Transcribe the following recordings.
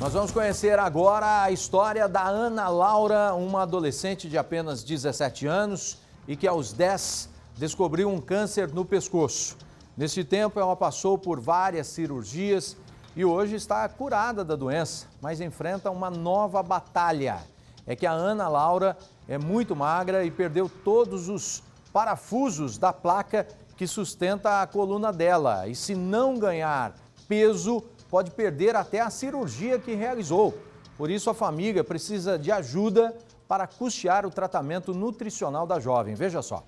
Nós vamos conhecer agora a história da Ana Laura, uma adolescente de apenas 17 anos e que aos 10 descobriu um câncer no pescoço. Neste tempo, ela passou por várias cirurgias e hoje está curada da doença, mas enfrenta uma nova batalha. É que a Ana Laura é muito magra e perdeu todos os parafusos da placa que sustenta a coluna dela. E se não ganhar peso, pode perder até a cirurgia que realizou. Por isso, a família precisa de ajuda para custear o tratamento nutricional da jovem. Veja só.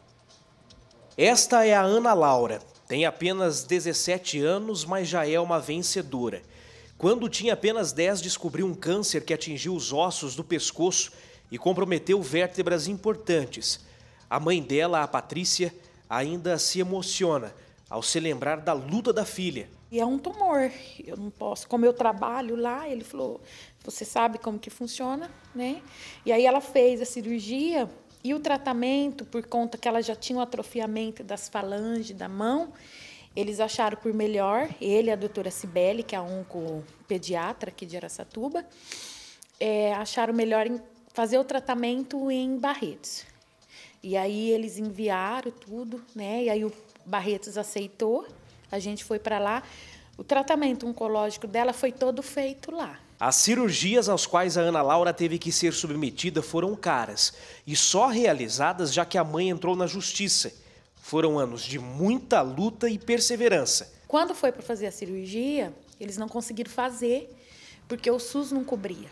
Esta é a Ana Laura. Tem apenas 17 anos, mas já é uma vencedora. Quando tinha apenas 10, descobriu um câncer que atingiu os ossos do pescoço e comprometeu vértebras importantes. A mãe dela, a Patrícia, ainda se emociona ao se lembrar da luta da filha e é um tumor. Eu não posso. Como eu trabalho lá, ele falou: você sabe como que funciona, né? E aí ela fez a cirurgia e o tratamento, por conta que ela já tinha um atrofiamento das falanges da mão, eles acharam por melhor, ele a doutora Cibele, que é a oncopediatra aqui de Aracatuba, é, acharam melhor fazer o tratamento em Barretos. E aí eles enviaram tudo, né? E aí o Barretos aceitou. A gente foi para lá. O tratamento oncológico dela foi todo feito lá. As cirurgias aos quais a Ana Laura teve que ser submetida foram caras e só realizadas já que a mãe entrou na justiça. Foram anos de muita luta e perseverança. Quando foi para fazer a cirurgia, eles não conseguiram fazer porque o SUS não cobria.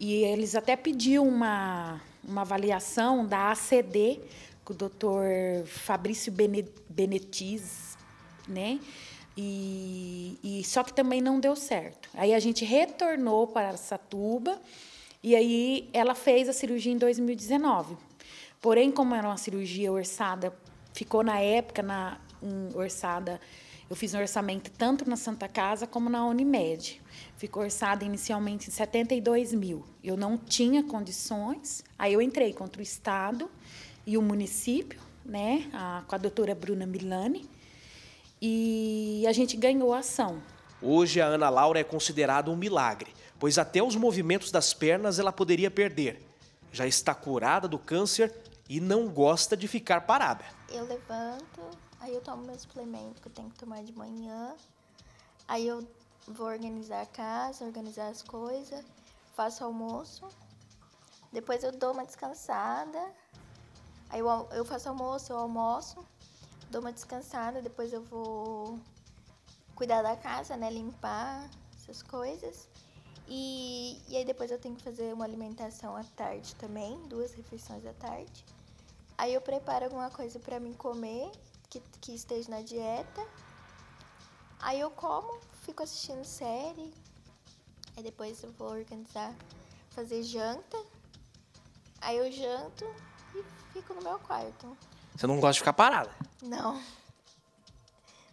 E eles até pediam uma, uma avaliação da ACD, que o doutor Fabrício Benetiz né? E, e só que também não deu certo. Aí a gente retornou para Satuba e aí ela fez a cirurgia em 2019. Porém, como era uma cirurgia orçada, ficou na época na um, orçada eu fiz um orçamento tanto na Santa Casa como na Unimed. Ficou orçada inicialmente em 72 mil. Eu não tinha condições. Aí eu entrei contra o Estado e o município, né, a, com a doutora Bruna Milani e a gente ganhou a ação. Hoje a Ana Laura é considerada um milagre, pois até os movimentos das pernas ela poderia perder. Já está curada do câncer e não gosta de ficar parada. Eu levanto, aí eu tomo meu suplemento que eu tenho que tomar de manhã, aí eu vou organizar a casa, organizar as coisas, faço almoço, depois eu dou uma descansada, aí eu, eu faço almoço, eu almoço, dou uma descansada, depois eu vou cuidar da casa, né? Limpar essas coisas. E, e aí depois eu tenho que fazer uma alimentação à tarde também, duas refeições à tarde. Aí eu preparo alguma coisa para mim comer, que, que esteja na dieta. Aí eu como, fico assistindo série. Aí depois eu vou organizar, fazer janta. Aí eu janto e fico no meu quarto. Você não gosta de ficar parada? Não.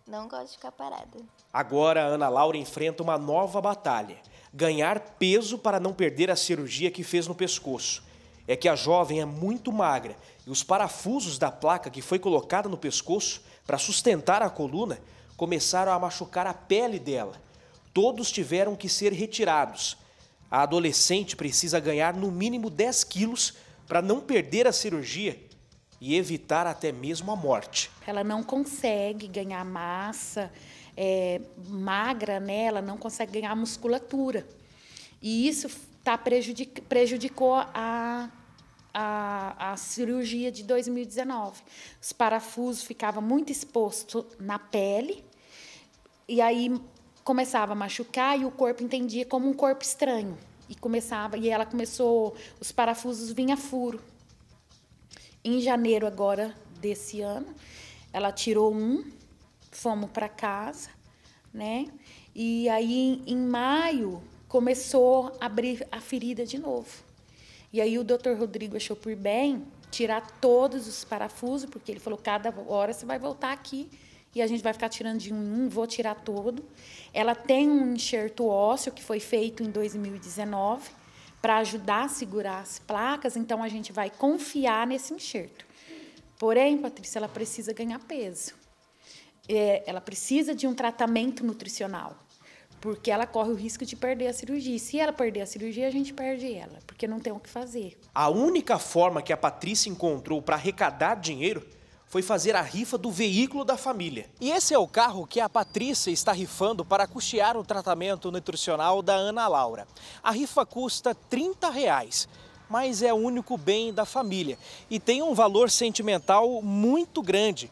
Não gosto de ficar parada. Agora, Ana Laura enfrenta uma nova batalha: ganhar peso para não perder a cirurgia que fez no pescoço. É que a jovem é muito magra e os parafusos da placa que foi colocada no pescoço para sustentar a coluna começaram a machucar a pele dela. Todos tiveram que ser retirados. A adolescente precisa ganhar no mínimo 10 quilos para não perder a cirurgia e evitar até mesmo a morte. Ela não consegue ganhar massa é, magra, né? ela não consegue ganhar musculatura. E isso tá prejudic prejudicou a a, a, cirurgia de 2019. Os parafusos ficavam muito expostos na pele, e aí começava a machucar e o corpo entendia como um corpo estranho. E começava, e ela começou, os parafusos vinha furo em janeiro agora desse ano, ela tirou um, fomos para casa, né? E aí em maio começou a abrir a ferida de novo. E aí o doutor Rodrigo achou por bem tirar todos os parafusos, porque ele falou: cada hora você vai voltar aqui e a gente vai ficar tirando de um em um, vou tirar todo. Ela tem um enxerto ósseo que foi feito em 2019 para ajudar a segurar as placas, então a gente vai confiar nesse enxerto. Porém, Patrícia, ela precisa ganhar peso. É, ela precisa de um tratamento nutricional, porque ela corre o risco de perder a cirurgia. Se ela perder a cirurgia, a gente perde ela, porque não tem o que fazer. A única forma que a Patrícia encontrou para arrecadar dinheiro foi fazer a rifa do veículo da família. E esse é o carro que a Patrícia está rifando para custear o tratamento nutricional da Ana Laura. A rifa custa 30 reais mas é o único bem da família e tem um valor sentimental muito grande.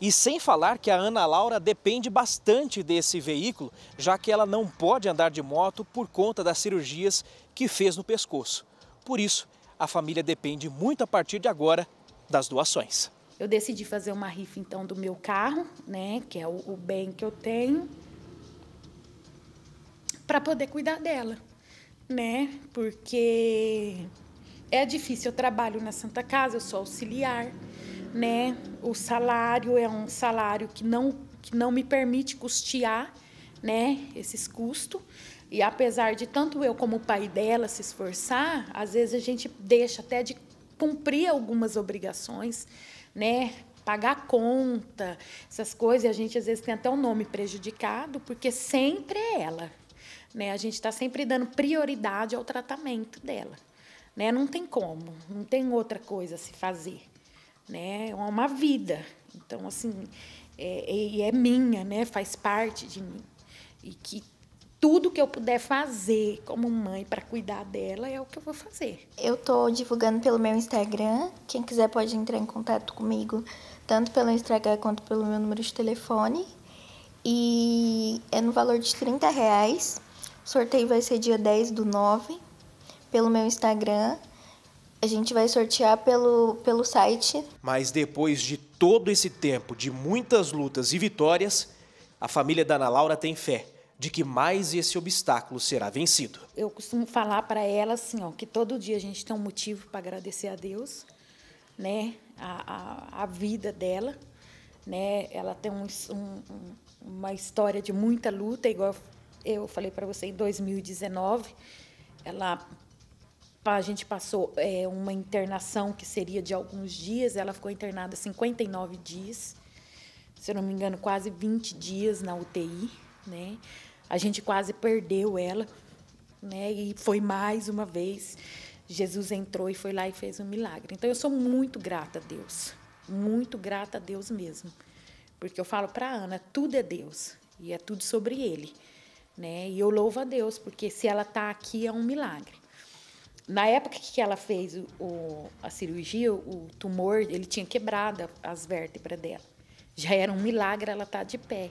E sem falar que a Ana Laura depende bastante desse veículo, já que ela não pode andar de moto por conta das cirurgias que fez no pescoço. Por isso, a família depende muito a partir de agora das doações. Eu decidi fazer uma rifa então do meu carro, né, que é o, o bem que eu tenho, para poder cuidar dela, né? Porque é difícil. Eu trabalho na Santa Casa, eu sou auxiliar, né? O salário é um salário que não que não me permite custear, né, esses custos. E apesar de tanto eu como o pai dela se esforçar, às vezes a gente deixa até de cumprir algumas obrigações, né? Pagar conta, essas coisas, e a gente às vezes tem até o um nome prejudicado, porque sempre é ela. Né? A gente está sempre dando prioridade ao tratamento dela. Né? Não tem como, não tem outra coisa a se fazer. Né? É uma vida. Então, assim, é, e é minha, né? faz parte de mim. E que tudo que eu puder fazer como mãe para cuidar dela é o que eu vou fazer. Eu tô divulgando pelo meu Instagram. Quem quiser pode entrar em contato comigo tanto pelo Instagram quanto pelo meu número de telefone. E é no valor de 30 reais. O sorteio vai ser dia 10 do 9 pelo meu Instagram. A gente vai sortear pelo, pelo site. Mas depois de todo esse tempo de muitas lutas e vitórias, a família da Ana Laura tem fé de que mais esse obstáculo será vencido. Eu costumo falar para ela assim, ó, que todo dia a gente tem um motivo para agradecer a Deus, né? A, a, a, vida dela, né? Ela tem um, um, uma história de muita luta, igual eu falei para você em 2019, ela a gente passou é, uma internação que seria de alguns dias, ela ficou internada 59 dias, se eu não me engano, quase 20 dias na UTI, né? A gente quase perdeu ela, né? E foi mais uma vez Jesus entrou e foi lá e fez um milagre. Então eu sou muito grata a Deus, muito grata a Deus mesmo, porque eu falo para Ana, tudo é Deus e é tudo sobre Ele, né? E eu louvo a Deus porque se ela está aqui é um milagre. Na época que ela fez o, a cirurgia, o tumor ele tinha quebrado as vértebras dela. Já era um milagre ela estar tá de pé,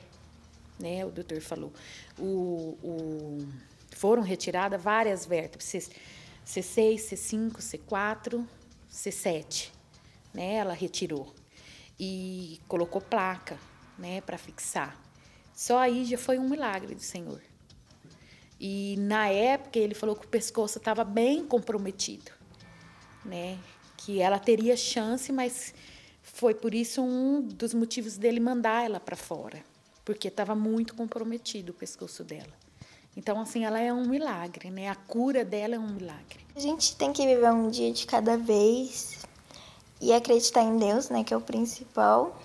né? O doutor falou. O, o, foram retiradas várias vértebras, C6, C5, C4, C7. Né? Ela retirou e colocou placa, né, para fixar. Só aí já foi um milagre do Senhor. E na época ele falou que o pescoço estava bem comprometido, né? Que ela teria chance, mas foi por isso um dos motivos dele mandar ela para fora porque estava muito comprometido o pescoço dela. Então, assim, ela é um milagre, né? A cura dela é um milagre. A gente tem que viver um dia de cada vez e acreditar em Deus, né? Que é o principal.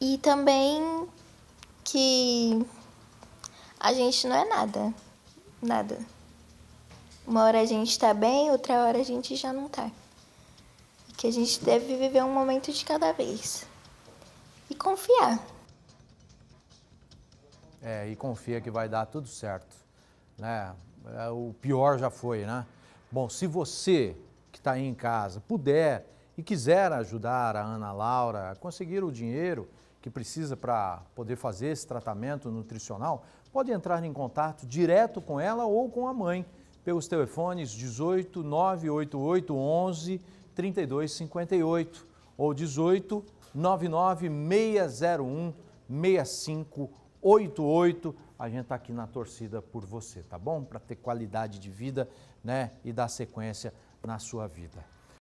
E também que a gente não é nada. Nada. Uma hora a gente tá bem, outra hora a gente já não tá. E que a gente deve viver um momento de cada vez. E confiar é, e confia que vai dar tudo certo. Né? É, o pior já foi, né? Bom, se você que está aí em casa puder e quiser ajudar a Ana Laura a conseguir o dinheiro que precisa para poder fazer esse tratamento nutricional, pode entrar em contato direto com ela ou com a mãe pelos telefones 18 988 11 3258 ou 18 99601 65 88. A gente está aqui na torcida por você, tá bom? Para ter qualidade de vida né? e dar sequência na sua vida.